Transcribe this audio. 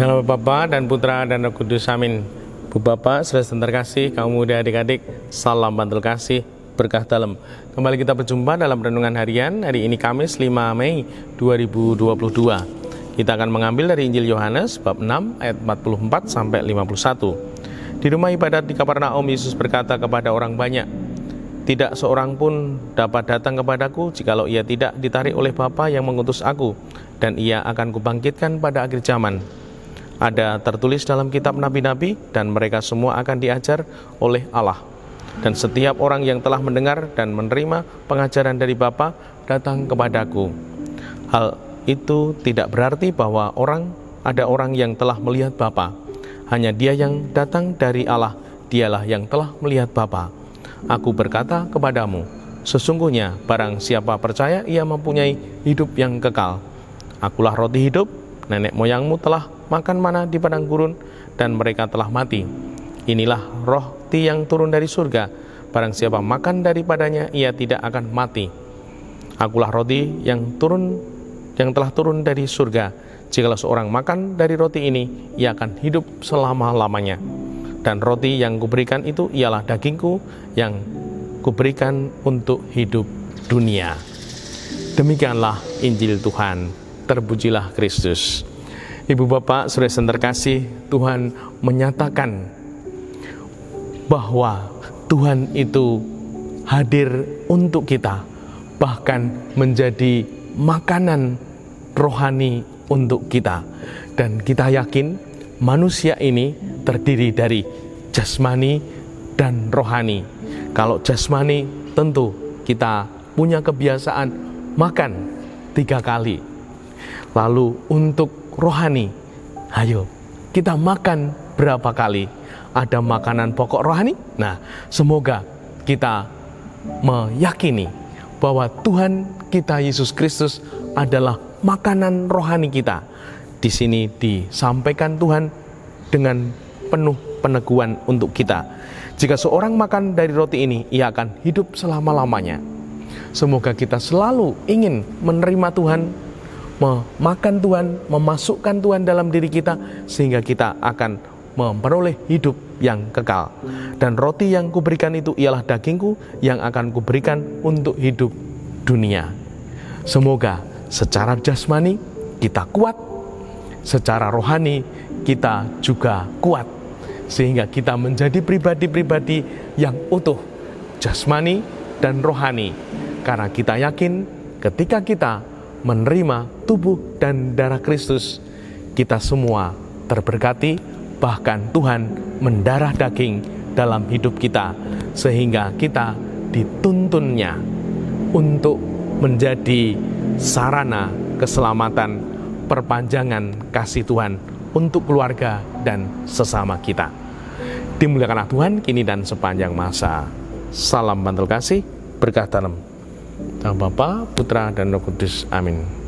Dalam Bapa dan Putra dan Roh Kudus. Amin. Bu Bapak, saudara terkasih, kaum muda adik-adik, salam bantul kasih, berkah dalam. Kembali kita berjumpa dalam renungan harian hari ini Kamis 5 Mei 2022. Kita akan mengambil dari Injil Yohanes bab 6 ayat 44 sampai 51. Di rumah ibadat di Kapernaum Yesus berkata kepada orang banyak, tidak seorang pun dapat datang kepadaku jikalau ia tidak ditarik oleh Bapa yang mengutus aku dan ia akan kubangkitkan pada akhir zaman ada tertulis dalam kitab nabi-nabi dan mereka semua akan diajar oleh Allah. Dan setiap orang yang telah mendengar dan menerima pengajaran dari Bapa datang kepadaku. Hal itu tidak berarti bahwa orang ada orang yang telah melihat Bapa. Hanya dia yang datang dari Allah, dialah yang telah melihat Bapa. Aku berkata kepadamu, sesungguhnya barang siapa percaya ia mempunyai hidup yang kekal. Akulah roti hidup, nenek moyangmu telah makan mana di padang gurun dan mereka telah mati. Inilah ti yang turun dari surga. Barang siapa makan daripadanya, ia tidak akan mati. Akulah roti yang turun yang telah turun dari surga. Jikalau seorang makan dari roti ini, ia akan hidup selama-lamanya. Dan roti yang kuberikan itu ialah dagingku yang kuberikan untuk hidup dunia. Demikianlah Injil Tuhan. Terpujilah Kristus. Ibu bapak, saudara yang kasih Tuhan menyatakan bahwa Tuhan itu hadir untuk kita, bahkan menjadi makanan rohani untuk kita. Dan kita yakin manusia ini terdiri dari jasmani dan rohani. Kalau jasmani tentu kita punya kebiasaan makan tiga kali. Lalu untuk rohani. Ayo, kita makan berapa kali? Ada makanan pokok rohani? Nah, semoga kita meyakini bahwa Tuhan kita Yesus Kristus adalah makanan rohani kita. Di sini disampaikan Tuhan dengan penuh peneguhan untuk kita. Jika seorang makan dari roti ini, ia akan hidup selama-lamanya. Semoga kita selalu ingin menerima Tuhan memakan Tuhan, memasukkan Tuhan dalam diri kita sehingga kita akan memperoleh hidup yang kekal. Dan roti yang kuberikan itu ialah dagingku yang akan kuberikan untuk hidup dunia. Semoga secara jasmani kita kuat, secara rohani kita juga kuat. Sehingga kita menjadi pribadi-pribadi yang utuh, jasmani dan rohani. Karena kita yakin ketika kita menerima tubuh dan darah Kristus, kita semua terberkati, bahkan Tuhan mendarah daging dalam hidup kita, sehingga kita dituntunnya untuk menjadi sarana keselamatan, perpanjangan kasih Tuhan untuk keluarga dan sesama kita. Dimuliakanlah Tuhan kini dan sepanjang masa. Salam bantul kasih, berkah dalam Bapak, Bapa, Putra, dan Roh Kudus. Amin.